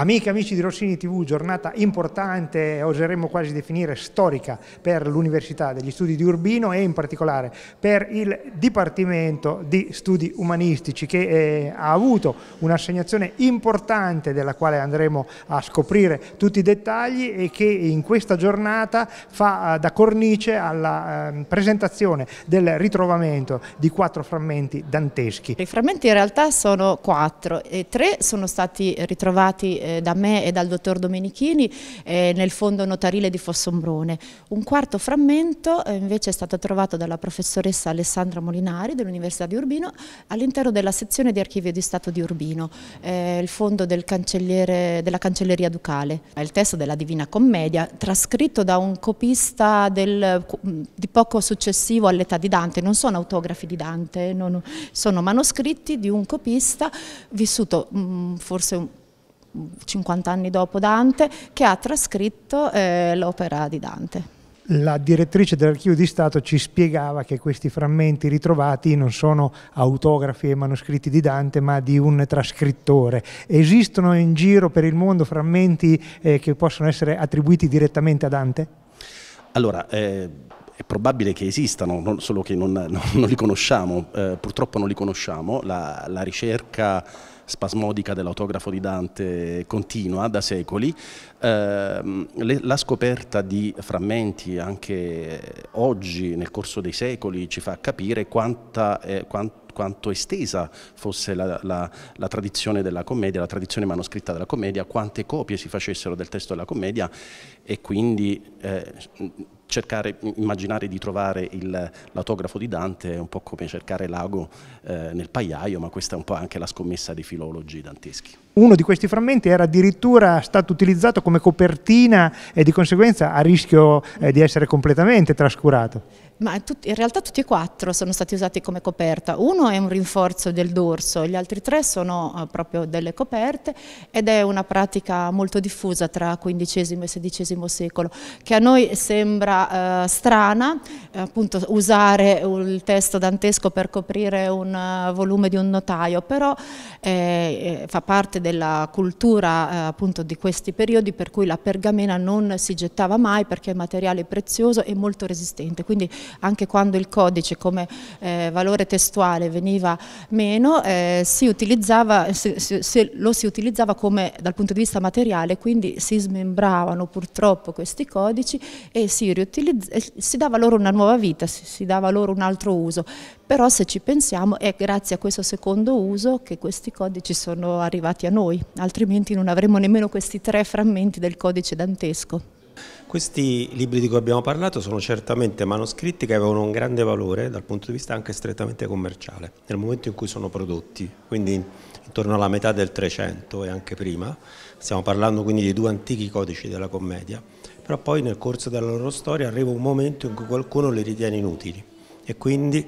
Amiche e amici di Rossini TV, giornata importante, oseremmo quasi definire storica per l'Università degli Studi di Urbino e in particolare per il Dipartimento di Studi Umanistici che eh, ha avuto un'assegnazione importante della quale andremo a scoprire tutti i dettagli e che in questa giornata fa eh, da cornice alla eh, presentazione del ritrovamento di quattro frammenti danteschi. I frammenti in realtà sono quattro e tre sono stati ritrovati eh, eh, da me e dal dottor Domenichini eh, nel fondo notarile di Fossombrone. Un quarto frammento eh, invece è stato trovato dalla professoressa Alessandra Molinari dell'Università di Urbino all'interno della sezione di archivio di Stato di Urbino, eh, il fondo del della cancelleria ducale. È il testo della Divina Commedia, trascritto da un copista del, mm, di poco successivo all'età di Dante, non sono autografi di Dante, non, sono manoscritti di un copista vissuto mh, mm, forse un 50 anni dopo Dante, che ha trascritto eh, l'opera di Dante. La direttrice dell'archivio di Stato ci spiegava che questi frammenti ritrovati non sono autografi e manoscritti di Dante, ma di un trascrittore. Esistono in giro per il mondo frammenti eh, che possono essere attribuiti direttamente a Dante? Allora, eh è probabile che esistano, solo che non, non, non li conosciamo, eh, purtroppo non li conosciamo, la, la ricerca spasmodica dell'autografo di Dante continua da secoli, eh, le, la scoperta di frammenti anche oggi nel corso dei secoli ci fa capire quanta, eh, quanta quanto estesa fosse la, la, la, tradizione della commedia, la tradizione manoscritta della commedia, quante copie si facessero del testo della commedia e quindi eh, cercare, immaginare di trovare l'autografo di Dante è un po' come cercare l'ago eh, nel pagliaio, ma questa è un po' anche la scommessa dei filologi danteschi. Uno di questi frammenti era addirittura stato utilizzato come copertina e di conseguenza a rischio eh, di essere completamente trascurato. Ma in realtà tutti e quattro sono stati usati come coperta. Uno è un rinforzo del dorso, gli altri tre sono eh, proprio delle coperte ed è una pratica molto diffusa tra XV e XVI secolo che a noi sembra eh, strana appunto usare il testo dantesco per coprire un eh, volume di un notaio, però eh, eh, fa parte della cultura eh, appunto di questi periodi per cui la pergamena non si gettava mai perché è materiale prezioso e molto resistente, quindi anche quando il codice come eh, valore testuale veniva meno, eh, si utilizzava, se, se, se lo si utilizzava come dal punto di vista materiale, quindi si smembravano purtroppo questi codici e si, si dava loro una nuova nuova vita, si, si dava loro un altro uso. Però se ci pensiamo è grazie a questo secondo uso che questi codici sono arrivati a noi, altrimenti non avremmo nemmeno questi tre frammenti del codice dantesco. Questi libri di cui abbiamo parlato sono certamente manoscritti che avevano un grande valore dal punto di vista anche strettamente commerciale, nel momento in cui sono prodotti, quindi intorno alla metà del 300 e anche prima, stiamo parlando quindi di due antichi codici della commedia però poi nel corso della loro storia arriva un momento in cui qualcuno le ritiene inutili e quindi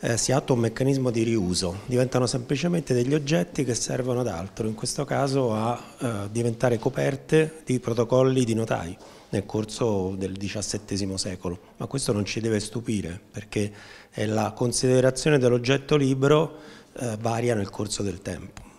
eh, si attua un meccanismo di riuso, diventano semplicemente degli oggetti che servono ad altro, in questo caso a eh, diventare coperte di protocolli di notai nel corso del XVII secolo, ma questo non ci deve stupire perché la considerazione dell'oggetto libero eh, varia nel corso del tempo.